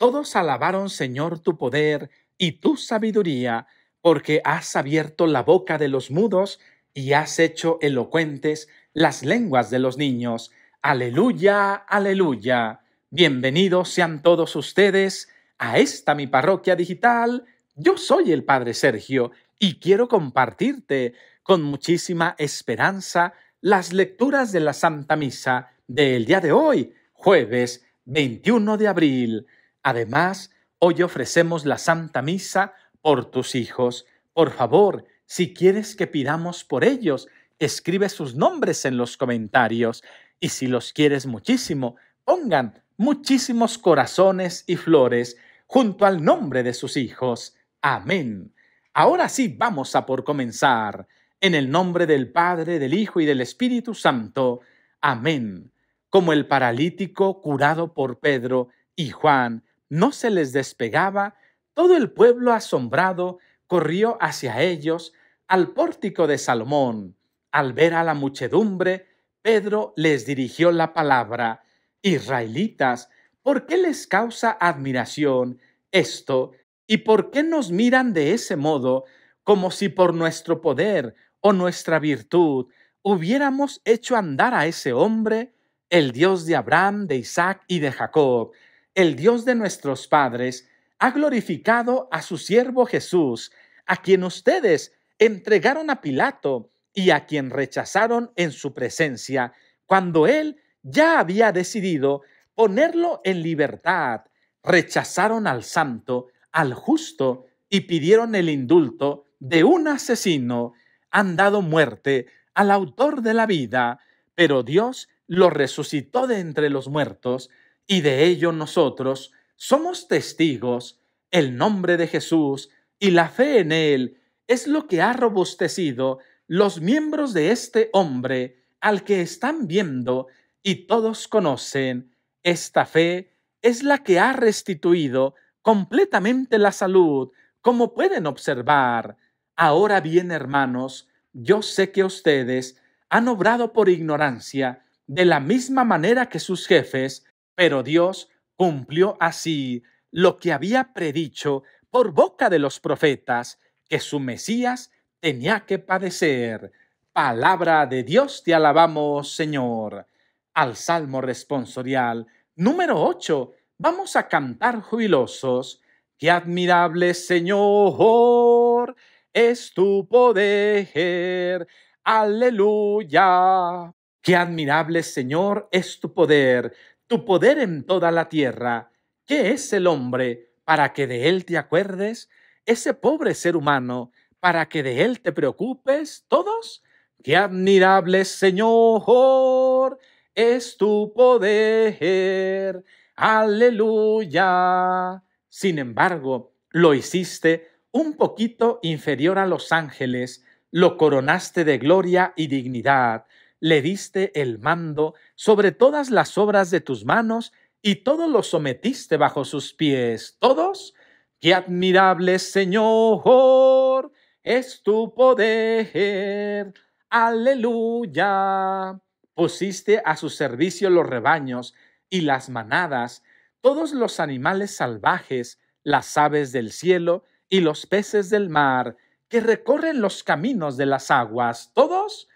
Todos alabaron, Señor, tu poder y tu sabiduría, porque has abierto la boca de los mudos y has hecho elocuentes las lenguas de los niños. Aleluya, aleluya. Bienvenidos sean todos ustedes a esta mi parroquia digital. Yo soy el Padre Sergio y quiero compartirte con muchísima esperanza las lecturas de la Santa Misa del día de hoy, jueves 21 de abril. Además, hoy ofrecemos la Santa Misa por tus hijos. Por favor, si quieres que pidamos por ellos, escribe sus nombres en los comentarios. Y si los quieres muchísimo, pongan muchísimos corazones y flores junto al nombre de sus hijos. Amén. Ahora sí vamos a por comenzar. En el nombre del Padre, del Hijo y del Espíritu Santo. Amén. Como el paralítico curado por Pedro y Juan, no se les despegaba, todo el pueblo asombrado corrió hacia ellos al pórtico de Salomón. Al ver a la muchedumbre, Pedro les dirigió la palabra, Israelitas, ¿por qué les causa admiración esto? ¿Y por qué nos miran de ese modo, como si por nuestro poder o nuestra virtud hubiéramos hecho andar a ese hombre, el Dios de Abraham, de Isaac y de Jacob? el Dios de nuestros padres, ha glorificado a su siervo Jesús, a quien ustedes entregaron a Pilato y a quien rechazaron en su presencia, cuando él ya había decidido ponerlo en libertad. Rechazaron al santo, al justo, y pidieron el indulto de un asesino. Han dado muerte al autor de la vida, pero Dios lo resucitó de entre los muertos y de ello nosotros somos testigos, el nombre de Jesús y la fe en él es lo que ha robustecido los miembros de este hombre al que están viendo y todos conocen. Esta fe es la que ha restituido completamente la salud, como pueden observar. Ahora bien, hermanos, yo sé que ustedes han obrado por ignorancia, de la misma manera que sus jefes, pero Dios cumplió así lo que había predicho por boca de los profetas, que su Mesías tenía que padecer. Palabra de Dios te alabamos, Señor. Al Salmo responsorial número 8 vamos a cantar jubilosos. Qué admirable, Señor, es tu poder. Aleluya. Qué admirable, Señor, es tu poder tu poder en toda la tierra. ¿Qué es el hombre para que de él te acuerdes? Ese pobre ser humano para que de él te preocupes todos. ¡Qué admirable, Señor! Es tu poder. Aleluya. Sin embargo, lo hiciste un poquito inferior a los ángeles, lo coronaste de gloria y dignidad, le diste el mando sobre todas las obras de tus manos y todo lo sometiste bajo sus pies. Todos, qué admirable Señor es tu poder. Aleluya. Pusiste a su servicio los rebaños y las manadas, todos los animales salvajes, las aves del cielo y los peces del mar, que recorren los caminos de las aguas. Todos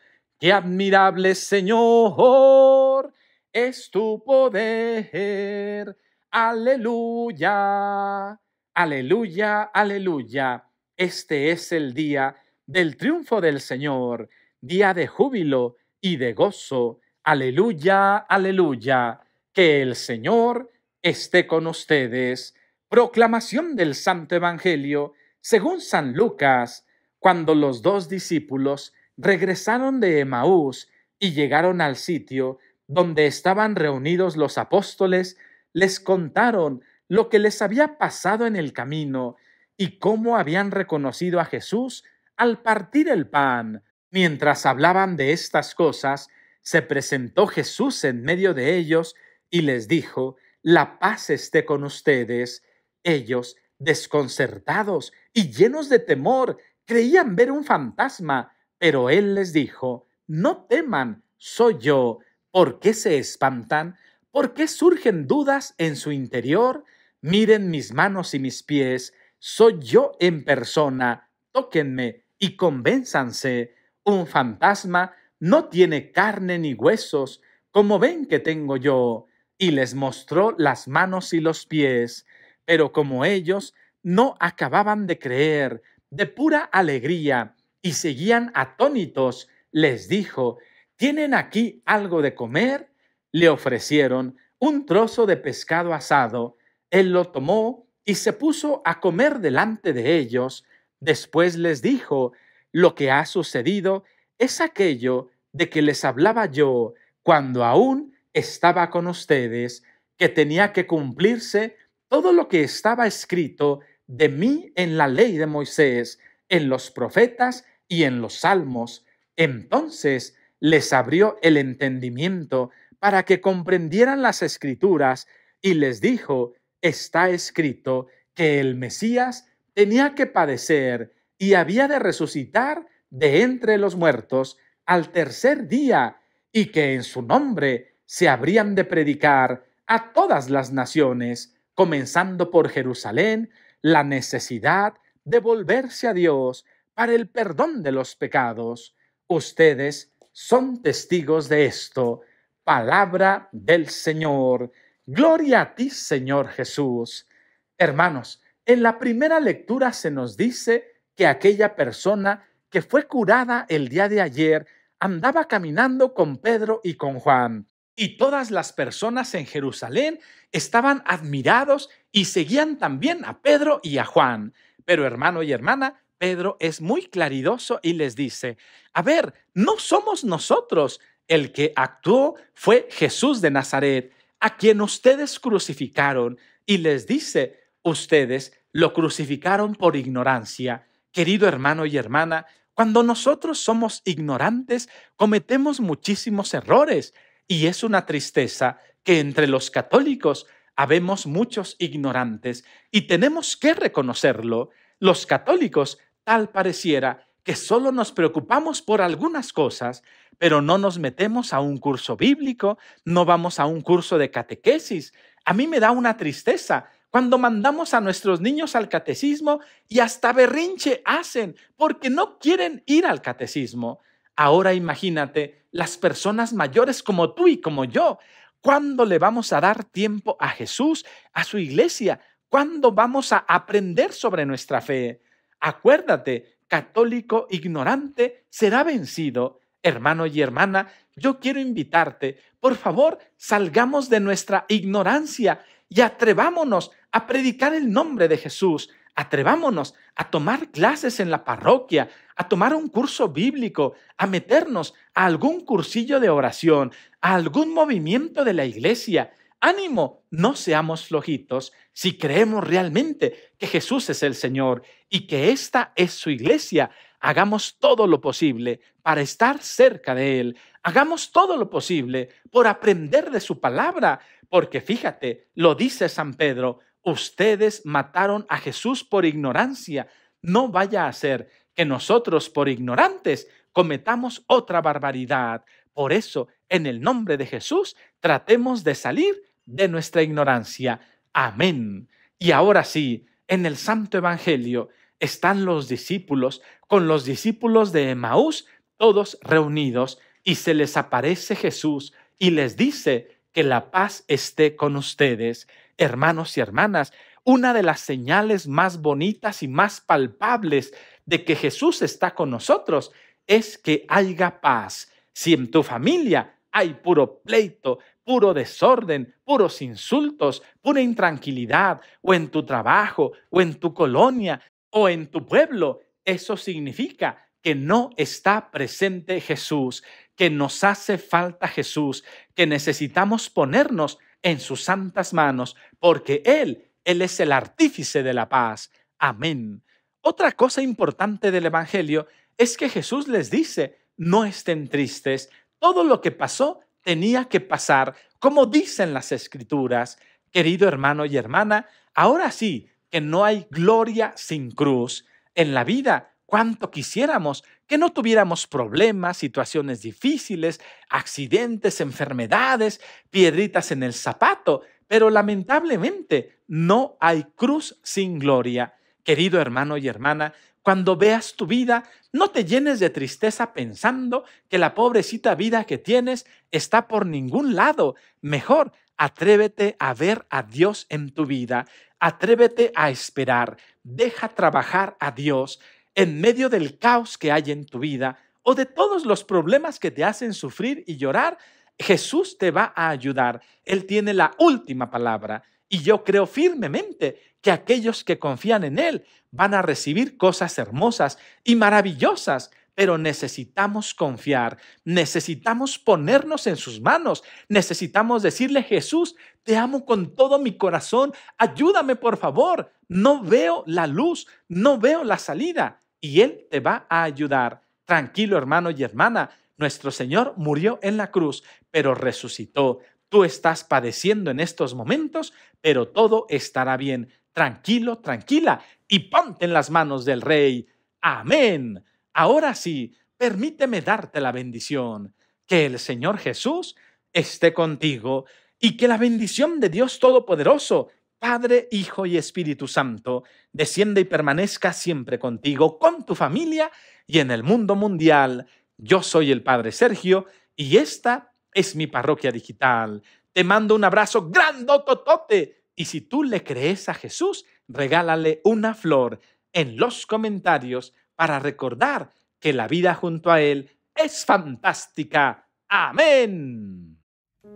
Qué admirable Señor es tu poder. Aleluya, aleluya, aleluya. Este es el día del triunfo del Señor, día de júbilo y de gozo. Aleluya, aleluya. Que el Señor esté con ustedes. Proclamación del Santo Evangelio, según San Lucas, cuando los dos discípulos regresaron de Emaús y llegaron al sitio donde estaban reunidos los apóstoles, les contaron lo que les había pasado en el camino y cómo habían reconocido a Jesús al partir el pan. Mientras hablaban de estas cosas, se presentó Jesús en medio de ellos y les dijo, La paz esté con ustedes. Ellos, desconcertados y llenos de temor, creían ver un fantasma pero él les dijo, no teman, soy yo. ¿Por qué se espantan? ¿Por qué surgen dudas en su interior? Miren mis manos y mis pies, soy yo en persona, tóquenme y convénzanse. Un fantasma no tiene carne ni huesos, como ven que tengo yo. Y les mostró las manos y los pies, pero como ellos no acababan de creer, de pura alegría, y seguían atónitos, les dijo, ¿tienen aquí algo de comer? Le ofrecieron un trozo de pescado asado. Él lo tomó y se puso a comer delante de ellos. Después les dijo, lo que ha sucedido es aquello de que les hablaba yo cuando aún estaba con ustedes, que tenía que cumplirse todo lo que estaba escrito de mí en la ley de Moisés, en los profetas y en los salmos, entonces les abrió el entendimiento para que comprendieran las escrituras y les dijo, está escrito que el Mesías tenía que padecer y había de resucitar de entre los muertos al tercer día, y que en su nombre se habrían de predicar a todas las naciones, comenzando por Jerusalén, la necesidad de volverse a Dios para el perdón de los pecados. Ustedes son testigos de esto. Palabra del Señor. Gloria a ti, Señor Jesús. Hermanos, en la primera lectura se nos dice que aquella persona que fue curada el día de ayer andaba caminando con Pedro y con Juan. Y todas las personas en Jerusalén estaban admirados y seguían también a Pedro y a Juan. Pero hermano y hermana, Pedro es muy claridoso y les dice, a ver, no somos nosotros, el que actuó fue Jesús de Nazaret, a quien ustedes crucificaron, y les dice, ustedes lo crucificaron por ignorancia. Querido hermano y hermana, cuando nosotros somos ignorantes, cometemos muchísimos errores, y es una tristeza que entre los católicos habemos muchos ignorantes, y tenemos que reconocerlo. Los católicos tal pareciera que solo nos preocupamos por algunas cosas, pero no nos metemos a un curso bíblico, no vamos a un curso de catequesis. A mí me da una tristeza cuando mandamos a nuestros niños al catecismo y hasta berrinche hacen porque no quieren ir al catecismo. Ahora imagínate las personas mayores como tú y como yo. ¿Cuándo le vamos a dar tiempo a Jesús, a su iglesia? ¿Cuándo vamos a aprender sobre nuestra fe? Acuérdate, católico ignorante será vencido. Hermano y hermana, yo quiero invitarte, por favor, salgamos de nuestra ignorancia y atrevámonos a predicar el nombre de Jesús. Atrevámonos a tomar clases en la parroquia, a tomar un curso bíblico, a meternos a algún cursillo de oración, a algún movimiento de la iglesia, ánimo, no seamos flojitos si creemos realmente que Jesús es el Señor y que esta es su iglesia. Hagamos todo lo posible para estar cerca de Él. Hagamos todo lo posible por aprender de su palabra, porque fíjate, lo dice San Pedro, ustedes mataron a Jesús por ignorancia. No vaya a ser que nosotros por ignorantes cometamos otra barbaridad. Por eso, en el nombre de Jesús, tratemos de salir de nuestra ignorancia. Amén. Y ahora sí, en el Santo Evangelio están los discípulos con los discípulos de Emaús, todos reunidos, y se les aparece Jesús y les dice que la paz esté con ustedes, hermanos y hermanas. Una de las señales más bonitas y más palpables de que Jesús está con nosotros es que haya paz. Si en tu familia hay puro pleito, puro desorden, puros insultos, pura intranquilidad, o en tu trabajo, o en tu colonia, o en tu pueblo, eso significa que no está presente Jesús, que nos hace falta Jesús, que necesitamos ponernos en sus santas manos, porque Él, Él es el artífice de la paz. Amén. Otra cosa importante del Evangelio es que Jesús les dice, no estén tristes, todo lo que pasó tenía que pasar, como dicen las escrituras, querido hermano y hermana, ahora sí que no hay gloria sin cruz en la vida. Cuánto quisiéramos que no tuviéramos problemas, situaciones difíciles, accidentes, enfermedades, piedritas en el zapato, pero lamentablemente no hay cruz sin gloria. Querido hermano y hermana, cuando veas tu vida, no te llenes de tristeza pensando que la pobrecita vida que tienes está por ningún lado. Mejor, atrévete a ver a Dios en tu vida, atrévete a esperar, deja trabajar a Dios en medio del caos que hay en tu vida o de todos los problemas que te hacen sufrir y llorar. Jesús te va a ayudar. Él tiene la última palabra. Y yo creo firmemente que aquellos que confían en Él van a recibir cosas hermosas y maravillosas, pero necesitamos confiar, necesitamos ponernos en sus manos, necesitamos decirle, Jesús, te amo con todo mi corazón, ayúdame por favor, no veo la luz, no veo la salida, y Él te va a ayudar. Tranquilo, hermano y hermana, nuestro Señor murió en la cruz, pero resucitó. Tú estás padeciendo en estos momentos, pero todo estará bien. Tranquilo, tranquila, y ponte en las manos del Rey. Amén. Ahora sí, permíteme darte la bendición. Que el Señor Jesús esté contigo y que la bendición de Dios Todopoderoso, Padre, Hijo y Espíritu Santo, descienda y permanezca siempre contigo, con tu familia y en el mundo mundial. Yo soy el Padre Sergio y esta es mi parroquia digital. Te mando un abrazo grandototote. Y si tú le crees a Jesús, regálale una flor en los comentarios para recordar que la vida junto a Él es fantástica. Amén.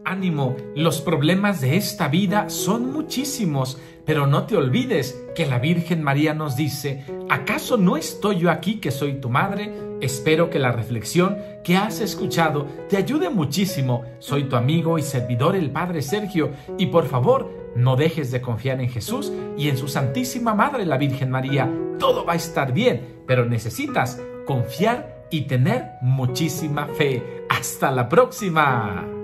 Ánimo, los problemas de esta vida son muchísimos, pero no te olvides que la Virgen María nos dice, ¿acaso no estoy yo aquí que soy tu madre? Espero que la reflexión que has escuchado te ayude muchísimo. Soy tu amigo y servidor el Padre Sergio y por favor no dejes de confiar en Jesús y en su Santísima Madre la Virgen María. Todo va a estar bien, pero necesitas confiar y tener muchísima fe. Hasta la próxima.